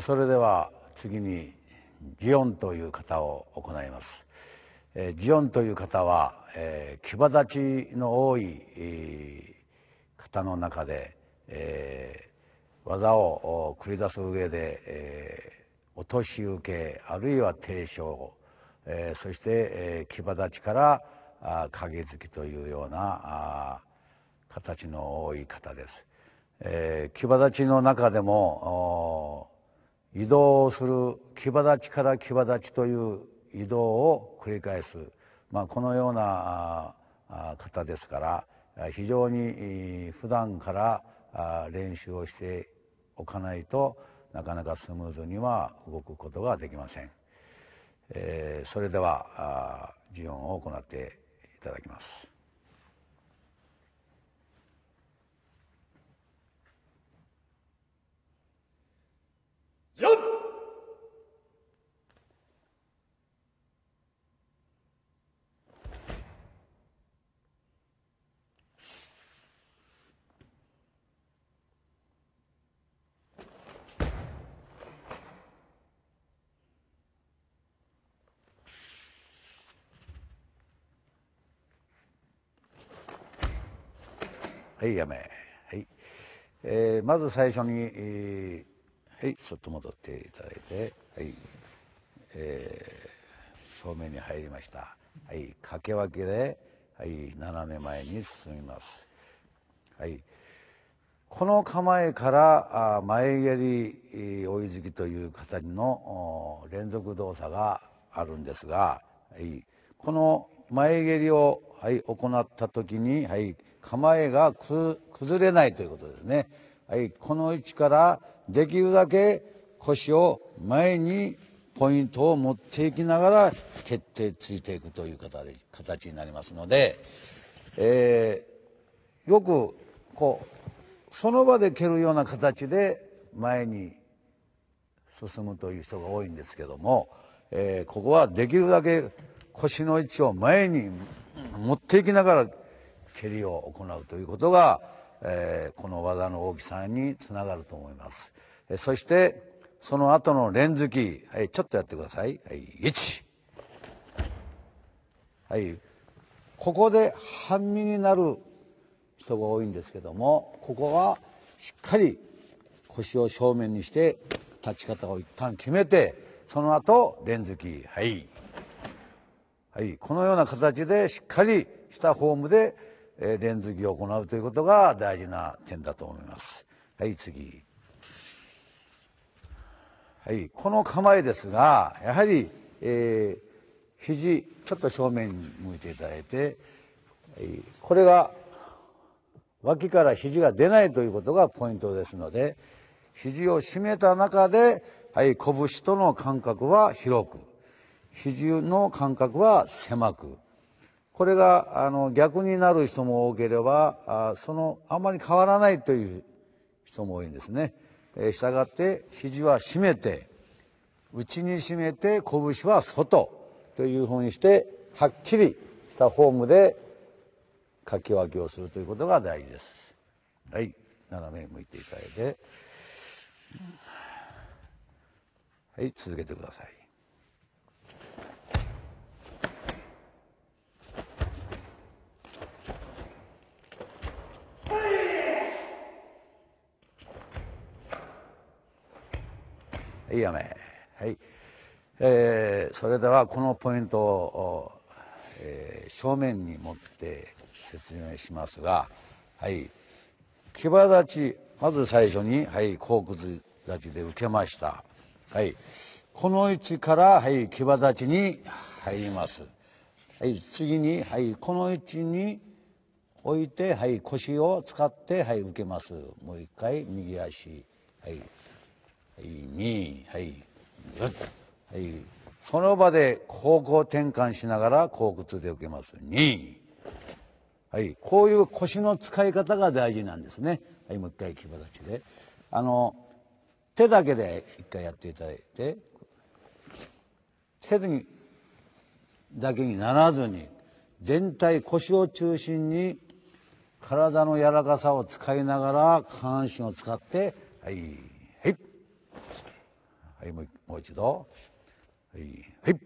それでは次にジオンという方を行います。ジオンという方は、え騎馬立ちの多い、方の中で、え技を繰り出す上で、えー、落とし受けあるいは提唱、えそして、え騎馬立ちからあ影付きというようなあ形の多い方です。え騎馬立ちの中でも移動する騎馬立ちから騎馬立ちという移動を繰り返す、まあ、このような方ですから非常に普段から練習をしておかないとなかなかスムーズには動くことができません。えー、それでは授業を行っていただきます。はいやめ。はいえー、まず最初に、えー、はいちょっと戻っていただいてはいえー、正面に入りましたはい掛け分けではい斜め前に進みますはいこの構えからあ前蹴り追いづきという形の連続動作があるんですが、はい、この前蹴りを、はい、行った時に、はい、構えが崩れないということですね。はい、この位置からできるだけ腰を前にポイントを持っていきながら決定ついていくという形になりますので、えー、よくこうその場で蹴るような形で前に進むという人が多いんですけども、えー、ここはできるだけ腰の位置を前に持っていきながら蹴りを行うということが、えー、この技の大きさにつながると思います。えそしてその後の連続き、はい、ちょっとやってください。はい、1。はい、ここで半身になる人が多いんですけども、ここはしっかり腰を正面にして立ち方を一旦決めて、その後連続き、はい。はい、このような形でしっかりしたフォームで、えー、レンズ着を行うということが大事な点だと思います。はい、次。はい、この構えですが、やはり、えー、肘、ちょっと正面に向いていただいて、はい、これが、脇から肘が出ないということがポイントですので、肘を締めた中で、はい、拳との間隔は広く。肘の感覚は狭くこれがあの逆になる人も多ければあそのあんまり変わらないという人も多いんですね。えー、したがって肘は締めて内に締めて拳は外というふうにしてはっきりしたフォームで書き分けをするということが大事です。はい、斜め向いていただいて、はい、続けてください。いいやめはい、えー、それではこのポイントを、えー、正面に持って説明しますがはい牙立ちまず最初にはい後屈立ちで受けましたはいこの位置からはい牙立ちに入りますはい次にはいこの位置に置いてはい腰を使ってはい受けますもう一回右足はい2はいはいその場で方向転換しながら後屈で受けます2はいこういう腰の使い方が大事なんですねはいもう一回場立ちであの手だけで一回やっていただいて手にだけにならずに全体腰を中心に体の柔らかさを使いながら下半身を使ってはいはいもうもう一度はい、はい、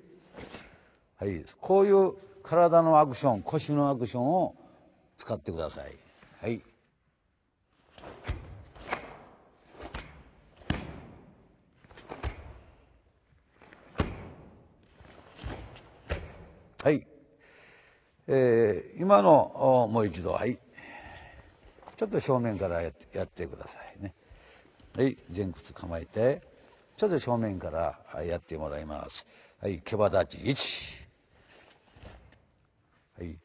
はい、こういう体のアクション腰のアクションを使ってくださいはいはい、えー、今のもう一度はいちょっと正面からやってくださいねはい前屈構えてちょっと正面からやってもらいます。はい、毛羽立ち1。はい、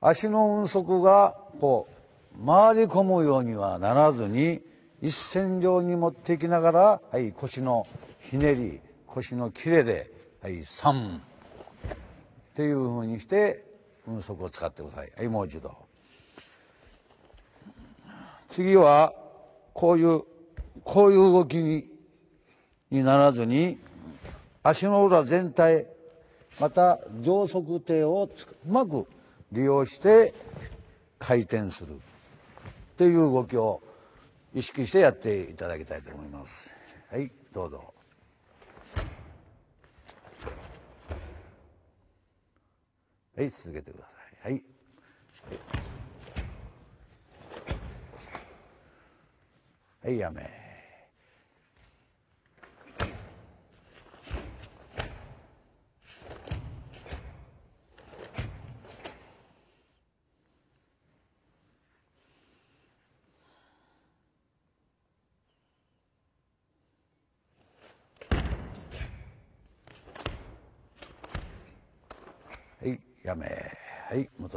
足の運足がこう回り込むようにはならずに一線上に持っていきながら、はい、腰のひねり腰の切れで、はい、3っていうふうにして運足を使ってください。はい、もう一度。次はこういうこういう動きににならずに足の裏全体また上足底をうまく利用して回転するっていう動きを意識してやっていただきたいと思います。はい、どうぞ。はい、続けてください。はい。はい、やめ。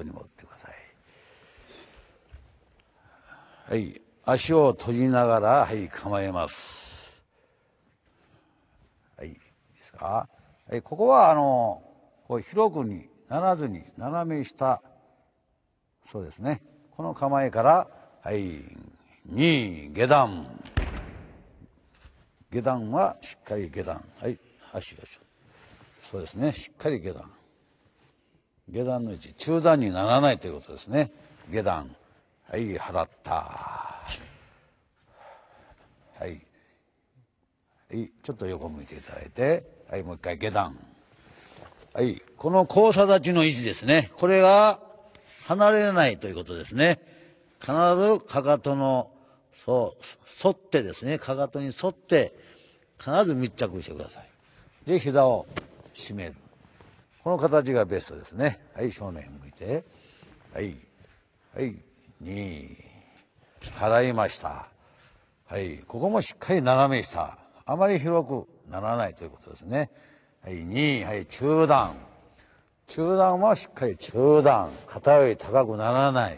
にってくださいはい足を閉じながらはい構えますはいですか、はい、ここはあのこう広くにならずに斜め下そうですねこの構えからはい2下段下段はしっかり下段はい足がそうですねしっかり下段下段の位置中段にならないということですね下段はい払ったはい、はい、ちょっと横向いていただいてはいもう一回下段はいこの交差立ちの位置ですねこれが離れないということですね必ずかかとのそう沿ってですねかかとに沿って必ず密着してくださいで膝を締めるこの形がベストですねはい正面向いてはいはい2払いましたはいここもしっかり斜め下あまり広くならないということですねはい2はい中段中段はしっかり中段肩より高くならない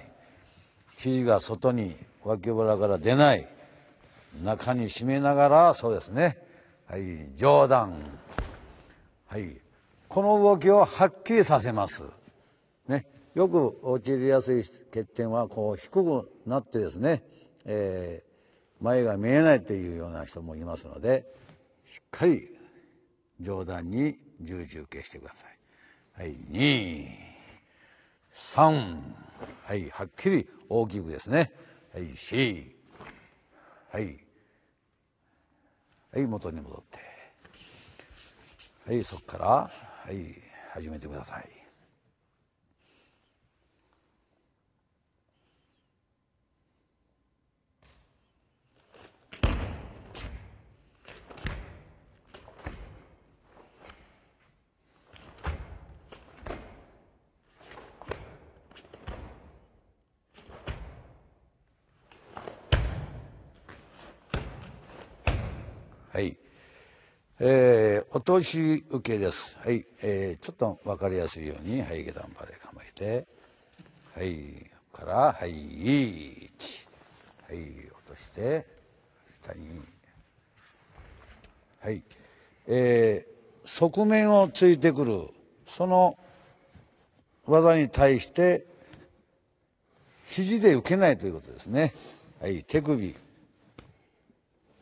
肘が外に脇腹から出ない中に締めながらそうですねはい上段はいこの動きをはっきりさせます。ね、よく陥りやすい欠点はこう低くなってですね、えー、前が見えないというような人もいますのでしっかり上段に重々受けしてください。はい、2、3、はい、はっきり大きくですね。はい、4、はい、はい、元に戻って。はい、そこから。はい始めてください。えー、お通し受けです。はい、えー、ちょっと分かりやすいように、はい、下段レー構えて、はい、から、はい、1、はい、落として、下に、はい、えー、側面をついてくる、その技に対して、肘で受けないということですね。はい、手首。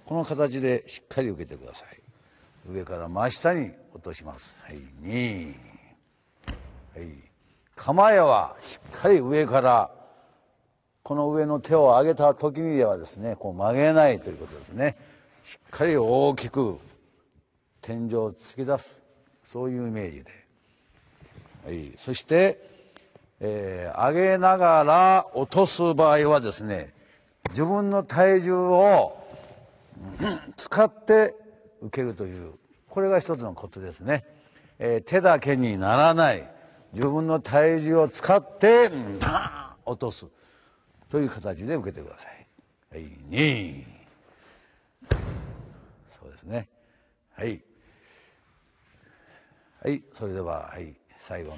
この形でしっかり受けてください。上から真下に落とします。はい、2。はい。構えはしっかり上から、この上の手を上げた時にではですね、こう曲げないということですね。しっかり大きく天井を突き出す。そういうイメージで。はい。そして、えー、上げながら落とす場合はですね、自分の体重を使って受けるというこれが一つのコツですね、えー、手だけにならない自分の体重を使ってパーン落とすという形で受けてください。はい、2そうですねはい、はい、それでは、はい、最後の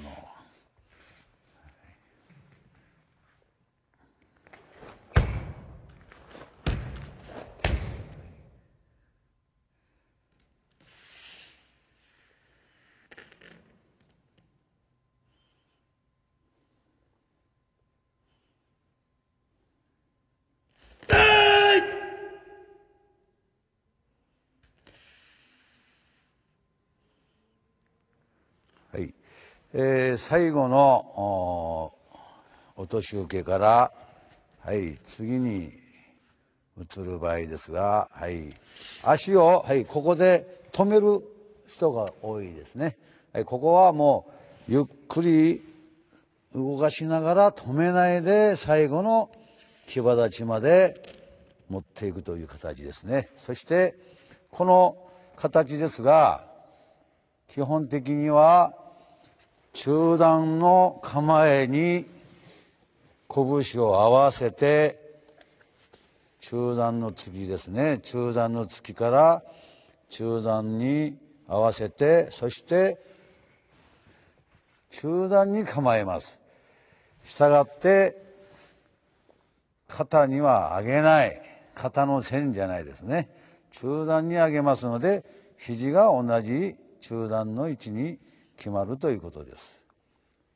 はいえー、最後のお年受けから、はい、次に移る場合ですが、はい、足を、はい、ここで止める人が多いですね、はい、ここはもうゆっくり動かしながら止めないで最後の牙立ちまで持っていくという形ですねそしてこの形ですが基本的には中段の構えに拳を合わせて中段の突きですね中段の突きから中段に合わせてそして中段に構えますしたがって肩には上げない肩の線じゃないですね中段に上げますので肘が同じ中段の位置に決まるということです。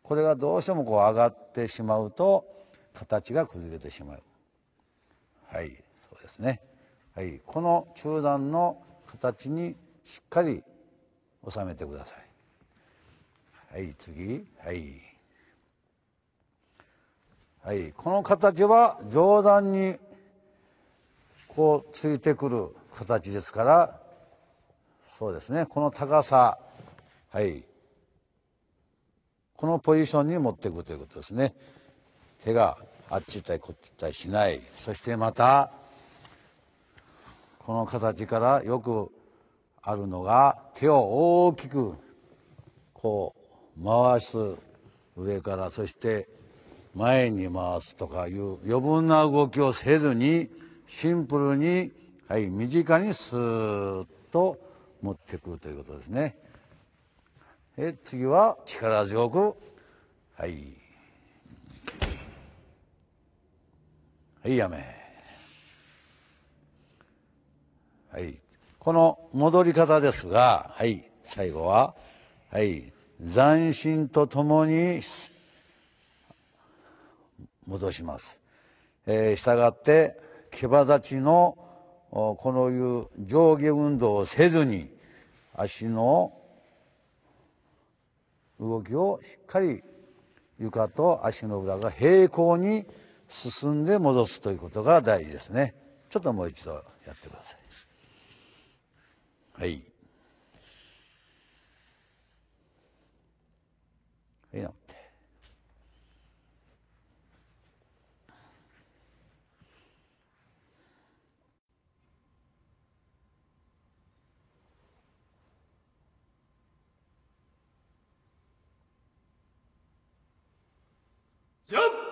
これがどうしてもこう上がってしまうと形が崩れてしまう。はい、そうですね。はい、この中段の形にしっかり収めてください。はい、次。はい。はい、この形は上段にこうついてくる形ですから、そうですね。この高さ、はい。このポジションに持っていくということですね手があっち行ったりこっち行ったりしないそしてまたこの形からよくあるのが手を大きくこう回す上からそして前に回すとかいう余分な動きをせずにシンプルに、はい、身近にスーッと持ってくるということですね。え次は力強くはいはいやめはいこの戻り方ですがはい最後ははい斬新とともに戻します。えー、従って毛羽立ちのこのいう上下運動をせずに足の動きをしっかり床と足の裏が平行に進んで戻すということが大事ですねちょっともう一度やってくださいはいはい Jump!